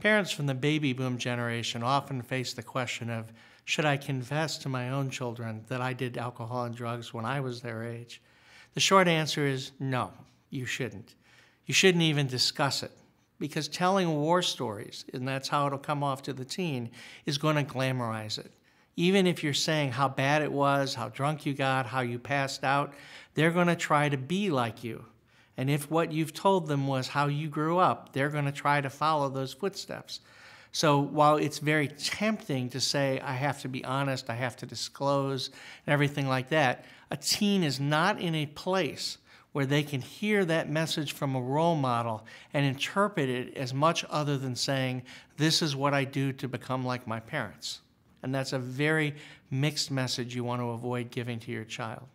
Parents from the baby boom generation often face the question of should I confess to my own children that I did alcohol and drugs when I was their age? The short answer is no, you shouldn't. You shouldn't even discuss it because telling war stories, and that's how it'll come off to the teen, is going to glamorize it. Even if you're saying how bad it was, how drunk you got, how you passed out, they're going to try to be like you and if what you've told them was how you grew up, they're going to try to follow those footsteps. So while it's very tempting to say, I have to be honest, I have to disclose, and everything like that, a teen is not in a place where they can hear that message from a role model and interpret it as much other than saying, This is what I do to become like my parents. And that's a very mixed message you want to avoid giving to your child.